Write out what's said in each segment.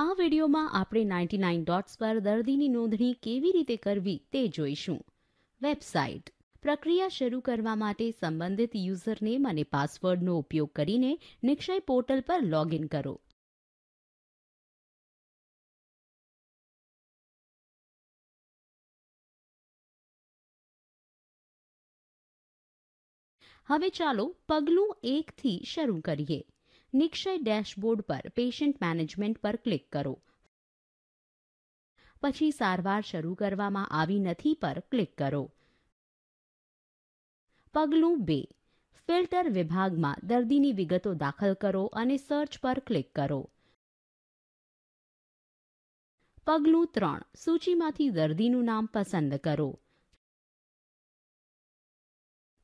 આ વિડીયોમાં આપણે નાઇન્ટી નાઇન ડોટ્સ પર દર્દીની નોંધણી કેવી રીતે કરવી તે જોઈશું વેબસાઇટ પ્રક્રિયા શરૂ કરવા માટે સંબંધિત યુઝરનેમ અને પાસવર્ડનો ઉપયોગ કરીને નિક્ષય પોર્ટલ પર લોગિન કરો હવે ચાલો પગલું એકથી શરૂ કરીએ નિક્ષય ડેશબોર્ડ પર પેશન્ટ મેનેજમેન્ટ પર ક્લિક કરો પછી સારવાર શરૂ કરવામાં આવી નથી પર ક્લિક કરો પગલું બે ફિલ્ટર વિભાગમાં દર્દીની વિગતો દાખલ કરો અને સર્ચ પર ક્લિક કરો પગલું ત્રણ સૂચિમાંથી દર્દીનું નામ પસંદ કરો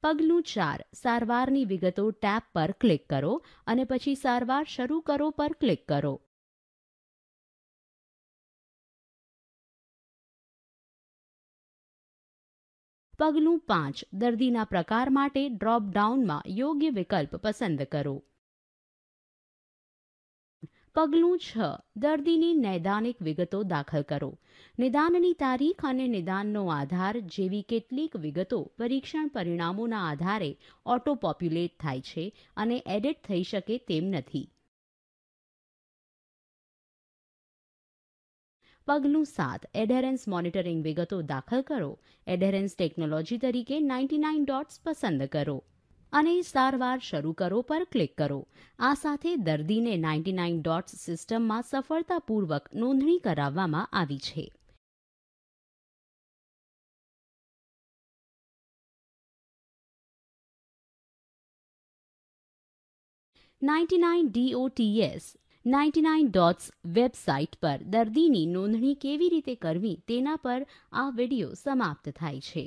પગલું ચાર સારવારની વિગતો ટેબ પર ક્લિક કરો અને પછી સારવાર શરૂ કરો પર ક્લિક કરો પગલું પાંચ દર્દીના પ્રકાર માટે ડ્રોપ ડાઉનમાં યોગ્ય વિકલ્પ પસંદ કરો પગલું છ દર્દીની નૈદાનિક વિગતો દાખલ કરો નિદાનની તારીખ અને નિદાનનો આધાર જેવી કેટલીક વિગતો પરીક્ષણ પરિણામોના આધારે ઓટો પોપ્યુલેટ થાય છે અને એડિટ થઈ શકે તેમ નથી પગલું સાત એડેરન્સ મોનિટરિંગ વિગતો દાખલ કરો એડેરન્સ ટેકનોલોજી તરીકે નાઇન્ટી નાઇન ડોટ્સ પસંદ કરો અને સારવાર શરૂ કરો પર ક્લિક કરો આ સાથે દર્દીને નાઇન્ટી નાઇન ડોટ્સ સિસ્ટમમાં સફળતાપૂર્વક નોંધણી કરાવવામાં આવી છે ninety nine DOTS ninety nine DOTS website પર દર્દીની નોંધણી કેવી રીતે કરવી તેના પર આ વિડિયો સમાપ્ત થાય છે